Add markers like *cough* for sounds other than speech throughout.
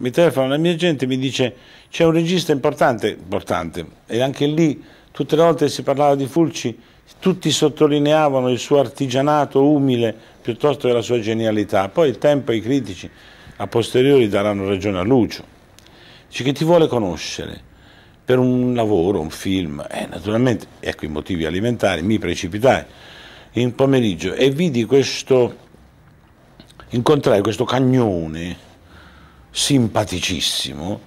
mi telefona la mia gente e mi dice c'è un regista importante, importante, e anche lì tutte le volte che si parlava di Fulci, tutti sottolineavano il suo artigianato umile piuttosto che la sua genialità, poi il tempo e i critici a posteriori daranno ragione a Lucio, dice che ti vuole conoscere per un lavoro, un film, eh, naturalmente, ecco i motivi alimentari, mi precipitai in pomeriggio e vidi questo, incontrai questo cagnone, simpaticissimo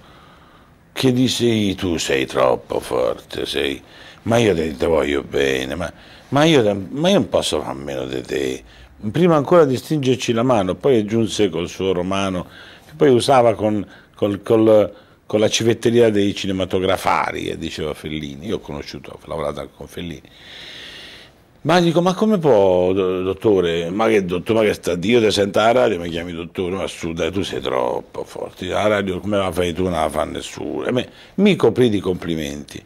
che disse tu sei troppo forte, sei... ma io te, te voglio bene, ma, ma, io, ma io non posso far meno di te. Prima ancora di stringerci la mano, poi aggiunse col suo romano, che poi usava con, col, col, con la civetteria dei cinematografari, diceva Fellini, io ho conosciuto, ho lavorato con Fellini. Ma dico, ma come può, dottore? Ma che dottore, ma che sta Dio ti sento alla radio, mi chiami dottore, ma su dai, tu sei troppo forte. La radio come la fai tu, non la fa nessuno. Me, mi coprì di complimenti.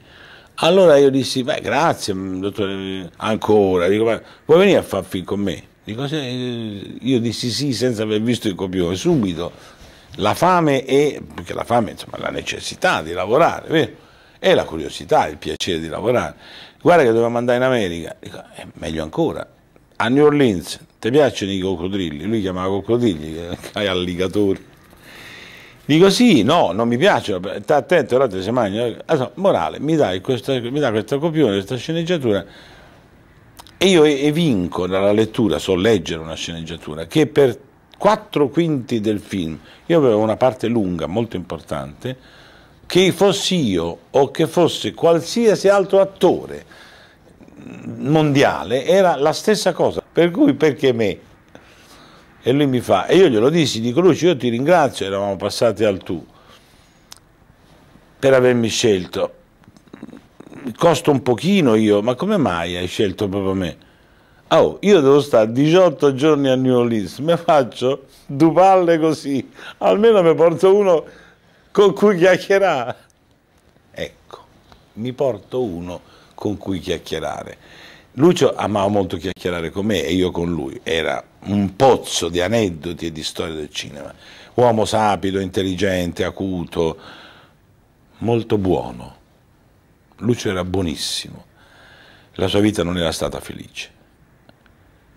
Allora io dissi, beh, grazie, mm, dottore, ancora. Dico, ma vuoi venire a far film con me? Dico, io dissi sì senza aver visto il copione, subito. La fame è, perché la fame, insomma, la necessità di lavorare, vero? E la curiosità, il piacere di lavorare guarda che dobbiamo andare in America, dico, eh, meglio ancora, a New Orleans, ti piacciono i coccodrilli? Lui chiamava coccodrilli, *laughs* hai alligatori. Dico sì, no, non mi piacciono, sta attento, allora te si mangia. Allora, morale, mi dai questa, mi dai questa copione, questa sceneggiatura e io evinco dalla lettura, so leggere una sceneggiatura, che per quattro quinti del film, io avevo una parte lunga, molto importante, che fossi io o che fosse qualsiasi altro attore mondiale era la stessa cosa. Per cui perché me? E lui mi fa, e io glielo dissi, dico Lucio io ti ringrazio, eravamo passati al tu, per avermi scelto. Costa un pochino io, ma come mai hai scelto proprio me? Oh, io devo stare 18 giorni a New Orleans, mi faccio due palle così, almeno mi porto uno con cui chiacchierare. Ecco, mi porto uno con cui chiacchierare. Lucio amava molto chiacchierare con me e io con lui, era un pozzo di aneddoti e di storia del cinema. Uomo sapido, intelligente, acuto, molto buono. Lucio era buonissimo. La sua vita non era stata felice,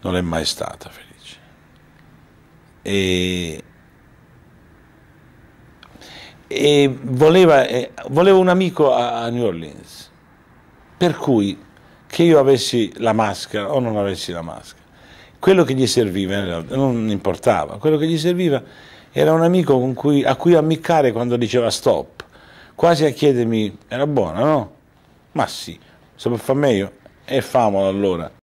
non è mai stata felice. E e voleva, eh, voleva un amico a, a New Orleans, per cui che io avessi la maschera o non avessi la maschera, quello che gli serviva non importava, quello che gli serviva era un amico cui, a cui ammiccare quando diceva stop, quasi a chiedermi era buona, no? Ma sì, se per far meglio, e famolo allora.